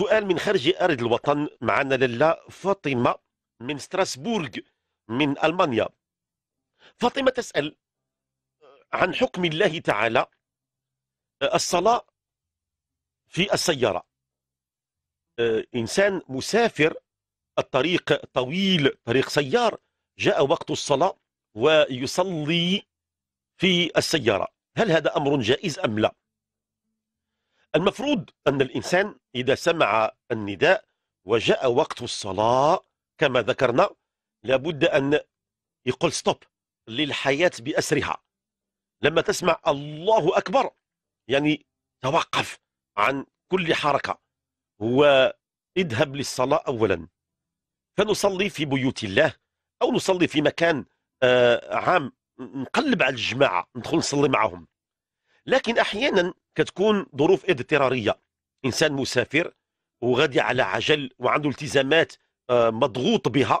سؤال من خارج ارض الوطن معنا للا فاطمه من ستراسبورغ من المانيا فاطمه تسال عن حكم الله تعالى آه، الصلاه في السياره آه، انسان مسافر الطريق طويل طريق سيار جاء وقت الصلاه ويصلي في السياره هل هذا امر جائز ام لا المفروض أن الإنسان إذا سمع النداء وجاء وقت الصلاة كما ذكرنا لابد أن يقول ستوب للحياة بأسرها لما تسمع الله أكبر يعني توقف عن كل حركة واذهب للصلاة أولا فنصلي في بيوت الله أو نصلي في مكان آه، عام نقلب على الجماعة ندخل نصلي معهم لكن أحيانا كتكون ظروف اضطراريه انسان مسافر وغادي على عجل وعنده التزامات آه، مضغوط بها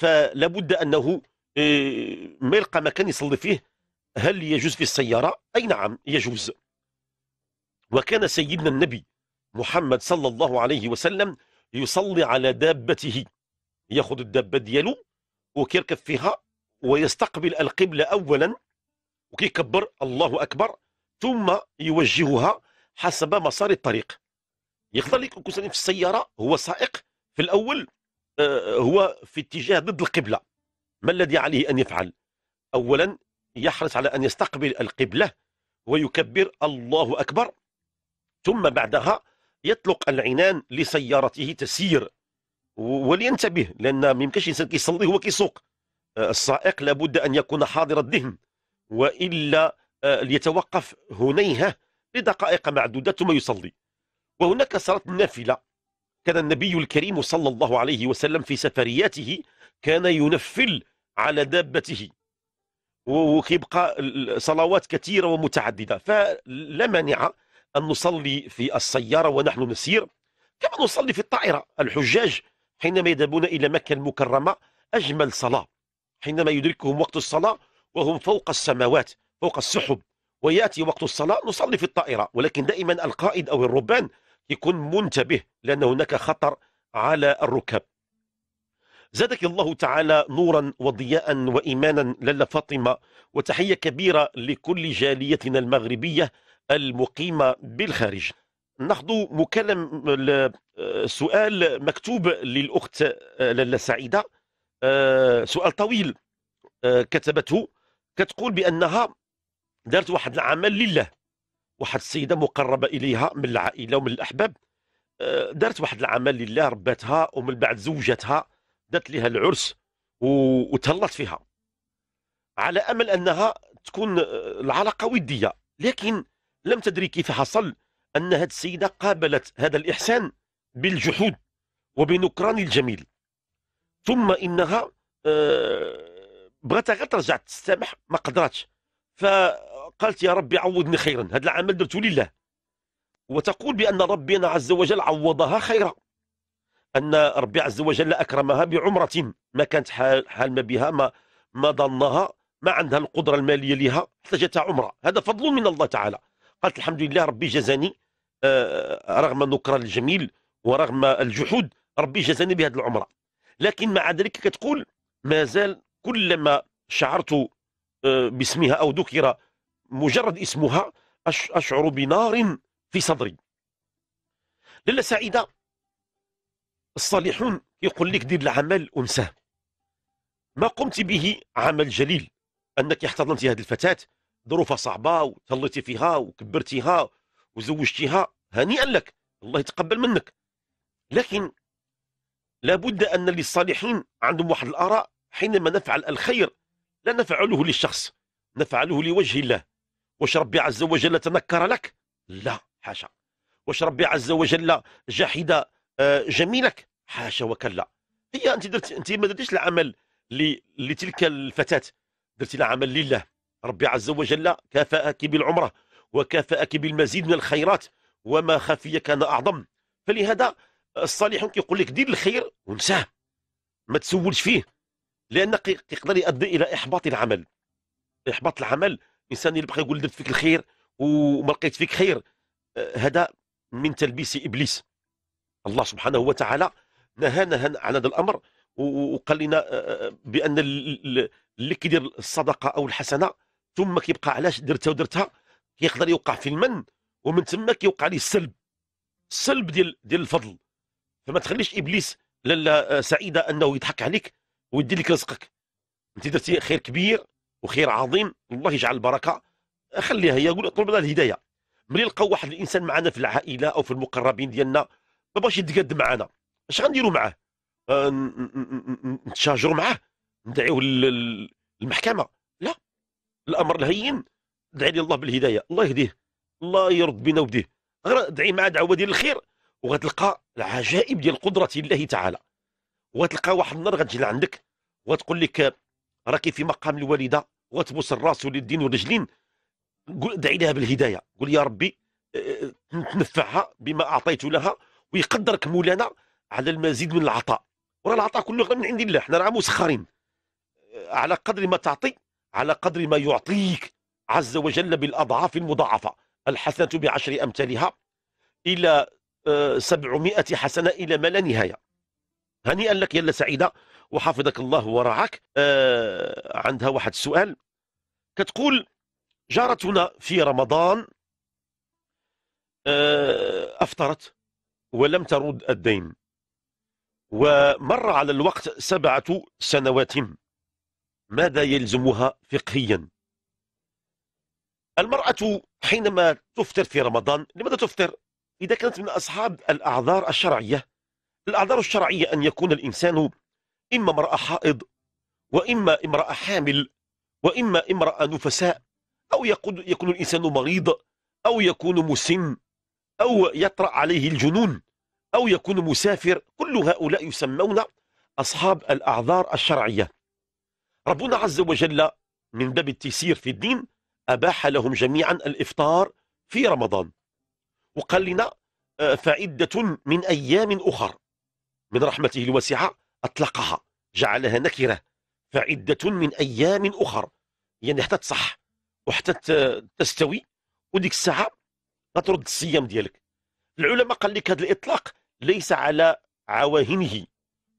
فلا بد انه آه، ما يلقى مكان يصلي فيه هل يجوز في السياره اي نعم يجوز وكان سيدنا النبي محمد صلى الله عليه وسلم يصلي على دابته ياخذ الدابه ديالو وكيركب فيها ويستقبل القبله اولا وكيكبر الله اكبر ثم يوجهها حسب مسار الطريق يقدر يكون في السيارة هو سائق في الأول آه، هو في اتجاه ضد القبلة ما الذي عليه أن يفعل أولا يحرص على أن يستقبل القبلة ويكبر الله أكبر ثم بعدها يطلق العنان لسيارته تسير ولينتبه لأن ممكنش الإنسان كيصلي هو كيسوق آه، السائق لابد أن يكون حاضر الذهن وإلا آه، ليتوقف هنيهة لدقائق معدودة ثم يصلي وهناك صلاة النافلة كان النبي الكريم صلى الله عليه وسلم في سفرياته كان ينفل على دابته وكيبقى صلوات كثيرة ومتعددة فلا مانع أن نصلي في السيارة ونحن نسير كما نصلي في الطائرة الحجاج حينما يذهبون إلى مكة المكرمة أجمل صلاة حينما يدركهم وقت الصلاة وهم فوق السماوات فوق السحب وياتي وقت الصلاه نصلي في الطائره ولكن دائما القائد او الربان يكون منتبه لان هناك خطر على الركاب زادك الله تعالى نورا وضياء وإيمانا للا فاطمة وتحية كبيرة لكل جاليتنا المغربية المقيمة بالخارج ناخذ مكلم سؤال مكتوب للأخت آه، للا سعيدة آه، سؤال طويل آه، كتبته كتقول بأنها دارت واحد العمل لله واحد السيده مقربه اليها من العائله ومن الاحباب آه، دارت واحد العمل لله رباتها ومن بعد زوجتها دات لها العرس وتهلط فيها على امل انها تكون آه، العلاقه وديه لكن لم تدري كيف حصل ان هذه السيده قابلت هذا الاحسان بالجحود وبنكران الجميل ثم انها آه، بغات غير ترجع تستمح ما قدراتش ف قالت يا ربي عوضني خيرا هذا العمل درته لله وتقول بأن ربنا عز وجل عوضها خيرا أن ربي عز وجل أكرمها بعمرة ما كانت حال, حال ما بها ما, ما ظنها ما عندها القدرة المالية لها احتاجتها عمرة هذا فضل من الله تعالى قالت الحمد لله ربي جزاني آه، رغم نكر الجميل ورغم الجحود ربي جزاني بهذه العمرة لكن مع ذلك كتقول ما زال كلما شعرت آه، باسمها أو ذكر مجرد اسمها أشعر بنار في صدري للا سعيدة الصالحون يقول لك دير العمل وانساه ما قمت به عمل جليل أنك احتضنت هذه الفتاة ظروفها صعبة وتهلطي فيها وكبرتيها وزوجتيها هنيئا لك الله يتقبل منك لكن لابد أن للصالحين عندهم واحد الآراء حينما نفعل الخير لا نفعله للشخص نفعله لوجه الله واش ربي عز وجل تنكر لك لا حاشا واش ربي عز وجل جحد آه، جميلك حاشا وكلا هي انت درت انت ما درتيش العمل لتلك الفتاه درتي العمل لله ربي عز وجل كافاك بالعمره وكافاك بالمزيد من الخيرات وما خفي كان اعظم فلهذا الصالحون كيقول لك دير الخير وانساه ما تسولش فيه لان يقدر يؤدي الى احباط العمل احباط العمل انسان اللي بقى يقول درت فيك الخير وما لقيت فيك خير آه، هذا من تلبيس ابليس الله سبحانه وتعالى نهانا عن هذا الامر وقال لنا آه، آه، بان اللي كيدير الصدقه او الحسنه ثم كيبقى علاش درتها ودرتها كيقدر يوقع في المن ومن ثم كيوقع عليه السلب السلب ديال ديال الفضل فما تخليش ابليس سعيده انه يضحك عليك ويدي لك رزقك انت درتي خير كبير وخير عظيم الله يجعل البركه خليها هي قول اطلب لها الهدايه ملي نلقاو واحد الانسان معنا في العائله او في المقربين ديالنا ما باغاش يتقاد معنا اش غنديروا معاه أه نتشاجروا معاه ندعيوه للمحكمه لا الامر الهين دعي لي الله بالهدايه الله يهديه الله يرد بنا وبديه غير دعي مع دعوه ديال الخير وغتلقى العجائب ديال قدره الله تعالى وغتلقى واحد النهار غتجي لعندك وغتقول لك راكي في مقام الوالده وتبوس الراس واليدين والرجلين قول دعي لها بالهدايه قول يا ربي آه، آه، تنفعها بما اعطيت لها ويقدرك مولانا على المزيد من العطاء وراه العطاء كله من عند الله حنا راه مسخرين آه، على قدر ما تعطي على قدر ما يعطيك عز وجل بالاضعاف المضاعفه الحسنه بعشر امثالها الى سبعمائة حسنه الى ما لا نهايه هنيئا لك يا سعيده وحفظك الله ورعاك آه، عندها واحد السؤال كتقول جارتنا في رمضان آه، أفطرت ولم ترد الدين ومر على الوقت سبعة سنوات ماذا يلزمها فقهيا المرأة حينما تفطر في رمضان لماذا تفطر إذا كانت من أصحاب الأعذار الشرعية الأعذار الشرعية أن يكون الإنسان إما امرأة حائض وإما امرأة حامل وإما امرأة نفساء أو يكون الإنسان مريض أو يكون مسن أو يطرأ عليه الجنون أو يكون مسافر كل هؤلاء يسمون أصحاب الأعذار الشرعية ربنا عز وجل من باب التيسير في الدين أباح لهم جميعا الإفطار في رمضان وقال لنا آه، فعدة من أيام أخر من رحمته الواسعة أطلقها جعلها نكرة فعدة من أيام أخر يعني حتى تصح وحتى تستوي وديك الساعة غترد الصيام ديالك العلماء قال لك هذا الإطلاق ليس على عواهنه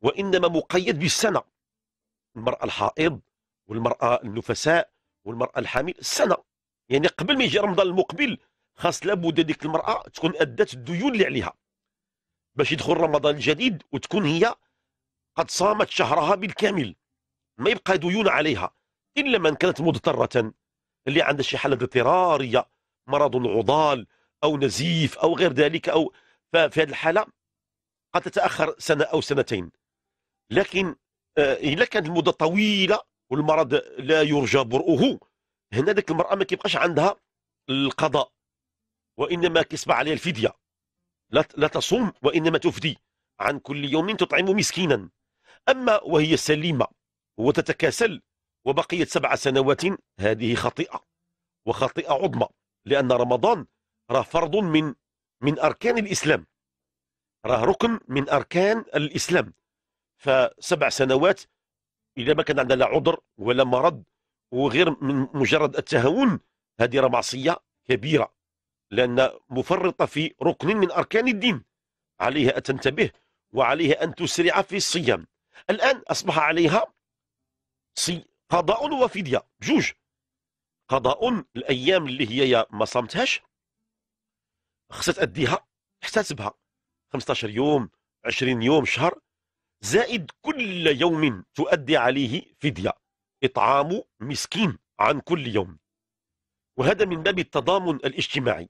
وإنما مقيد بالسنة المرأة الحائض والمرأة النفساء والمرأة الحامل السنة يعني قبل ما يجي رمضان المقبل خاص لابد ديك المرأة تكون أدت الديون اللي عليها باش يدخل رمضان الجديد وتكون هي قد صامت شهرها بالكامل ما يبقى ديون عليها إلا من كانت مضطرة اللي عندها شي حالة اضطرارية مرض عضال أو نزيف أو غير ذلك أو ففي هذه الحالة قد تتأخر سنة أو سنتين لكن إذا آه، كانت المدة طويلة والمرض لا يرجى برؤه هنا ذيك المرأة ما كيبقاش عندها القضاء وإنما كيصبح عليها الفدية لا تصوم وإنما تفدي عن كل يوم تطعم مسكينا أما وهي سليمة وتتكاسل وبقيت سبع سنوات هذه خطيئة وخطيئة عظمى لأن رمضان راه فرض من من أركان الإسلام راه ركن من أركان الإسلام فسبع سنوات إذا ما كان عندنا لا عذر ولا مرض وغير من مجرد التهاون هذه راه معصية كبيرة لأن مفرطة في ركن من أركان الدين عليها أن تنتبه وعليها أن تسرع في الصيام الآن أصبح عليها قضاء وفدية بجوج قضاء الأيام اللي هي يا ما صامتهاش خصها تأديها احتسبها 15 يوم 20 يوم شهر زائد كل يوم تؤدي عليه فدية إطعام مسكين عن كل يوم وهذا من باب التضامن الاجتماعي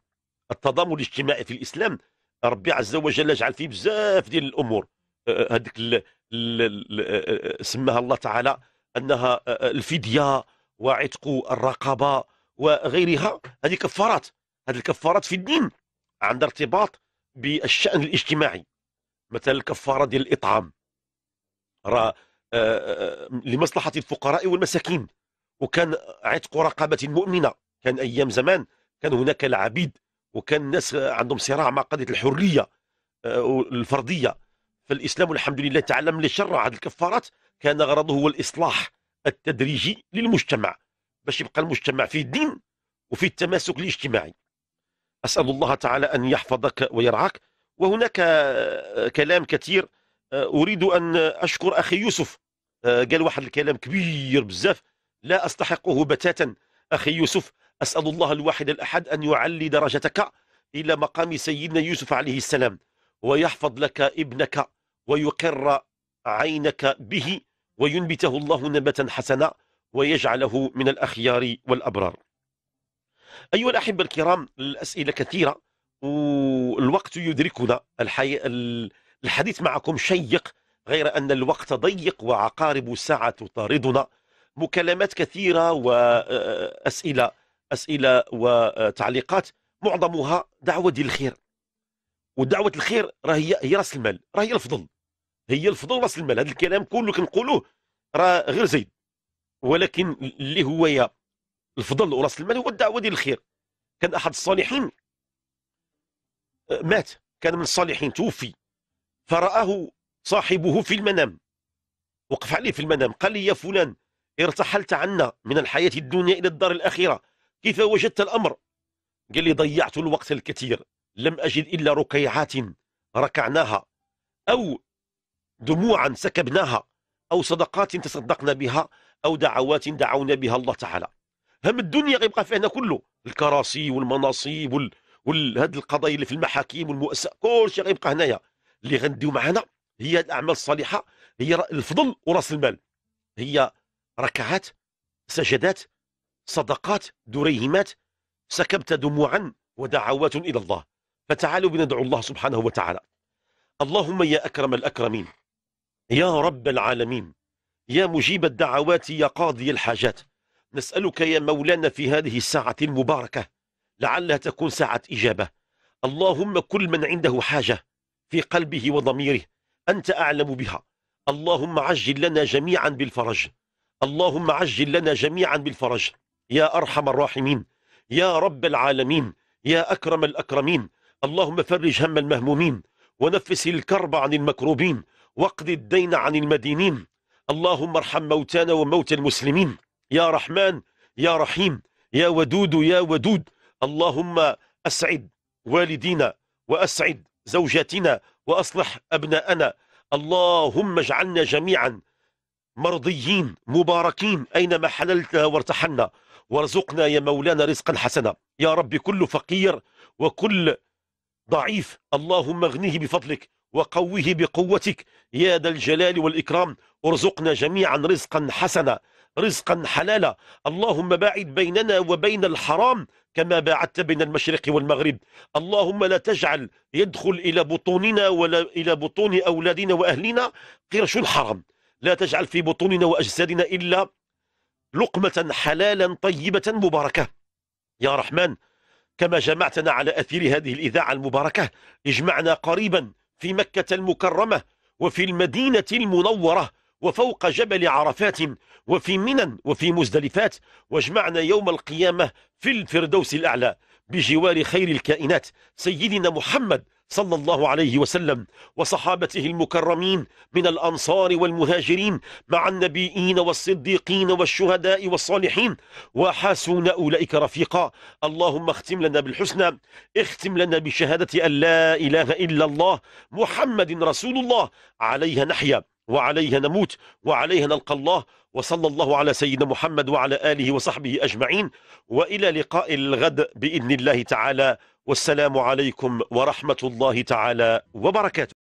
التضامن الاجتماعي في الإسلام ربي عز وجل جعل فيه بزاف ديال الأمور هذيك سماها الله تعالى انها الفديه وعتق الرقبه وغيرها هذه كفارات هذه الكفارات في الدين عندها ارتباط بالشان الاجتماعي مثلا الكفاره ديال الاطعام راه لمصلحه الفقراء والمساكين وكان عتق رقبه مؤمنه كان ايام زمان كان هناك العبيد وكان الناس عندهم صراع مع قضيه الحريه الفرديه فالإسلام الحمد لله تعالى ملي شرع هذه الكفارات كان غرضه هو الإصلاح التدريجي للمجتمع باش يبقى المجتمع فيه الدين وفي التماسك الاجتماعي أسأل الله تعالى أن يحفظك ويرعاك وهناك آه، كلام كثير آه، أريد أن أشكر أخي يوسف آه، قال واحد الكلام كبير بزاف لا أستحقه بتاتا أخي يوسف أسأل الله الواحد الأحد أن يعلي درجتك إلى مقام سيدنا يوسف عليه السلام ويحفظ لك ابنك ويقر عينك به وينبته الله نبتا حسنا ويجعله من الأخيار والأبرار أيها الأحبة الكرام الأسئلة كثيرة والوقت يدركنا الحي... الحديث معكم شيق غير أن الوقت ضيق وعقارب الساعة تطاردنا مكالمات كثيرة وأسئلة أسئلة وتعليقات معظمها دعوة الخير ودعوه الخير راه هي هي راس المال راه هي الفضل هي الفضل وراس المال هذا الكلام كله كنقولوه راه غير زيد ولكن اللي هو يا الفضل وراس المال هو الدعوه ديال الخير كان احد الصالحين آه، مات كان من الصالحين توفي فرآه صاحبه في المنام وقف عليه في المنام قال لي يا فلان ارتحلت عنا من الحياة الدنيا إلى الدار الأخيرة كيف وجدت الأمر قال لي ضيعت الوقت الكثير لم أجد إلا ركيعات ركعناها أو دموعا سكبناها أو صدقات تصدقنا بها أو دعوات دعونا بها الله تعالى هم الدنيا غيبقى فينا كله الكراسي والمناصب وال... وهاد القضايا اللي في المحاكم والمؤسسة كل شيء غيبقى هنايا اللي غنديو معنا هي الأعمال الصالحة هي الفضل وراس المال هي ركعات سجدات صدقات دريهمات سكبت دموعا ودعوات إلى الله فتعالوا بندعو الله سبحانه وتعالى اللهم يا أكرم الأكرمين يا رب العالمين يا مجيب الدعوات يا قاضي الحاجات نسألك يا مولانا في هذه الساعة المباركة لعلها تكون ساعة إجابة اللهم كل من عنده حاجة في قلبه وضميره أنت أعلم بها اللهم عجل لنا جميعا بالفرج اللهم عجل لنا جميعا بالفرج يا أرحم الراحمين يا رب العالمين يا أكرم الأكرمين اللهم فرج هم المهمومين ونفس الكرب عن المكروبين واقض الدين عن المدينين اللهم ارحم موتانا وموتى المسلمين يا رحمن يا رحيم يا ودود يا ودود اللهم أسعد والدينا وأسعد زوجاتنا وأصلح أبناءنا اللهم اجعلنا جميعا مرضيين مباركين أينما حللتنا وارتحلنا وارزقنا يا مولانا رزقا حسنا يا رب كل فقير وكل ضعيف اللهم اغنيه بفضلك وقوه بقوتك يا ذا الجلال والإكرام ارزقنا جميعا رزقا حسنا رزقا حلالا اللهم باعد بيننا وبين الحرام كما باعدت بين المشرق والمغرب اللهم لا تجعل يدخل إلى بطوننا ولا إلى بطون أولادنا وأهلنا قرش الحرام لا تجعل في بطوننا وأجسادنا إلا لقمة حلالا طيبة مباركة يا رحمن كما جمعتنا على أثير هذه الإذاعة المباركة اجمعنا قريبا في مكة المكرمة وفي المدينة المنورة وفوق جبل عرفات وفي منن وفي مزدلفات واجمعنا يوم القيامة في الفردوس الأعلى بجوار خير الكائنات سيدنا محمد صلى الله عليه وسلم وصحابته المكرمين من الأنصار والمهاجرين مع النبيين والصديقين والشهداء والصالحين وحسن أولئك رفيقا اللهم اختم لنا بالحسنى اختم لنا بشهادة أن لا إله إلا الله محمد رسول الله عليها نحيا وعليها نموت وعليها نلقى الله وصلى الله على سيدنا محمد وعلى آله وصحبه أجمعين وإلى لقاء الغد بإذن الله تعالى والسلام عليكم ورحمة الله تعالى وبركاته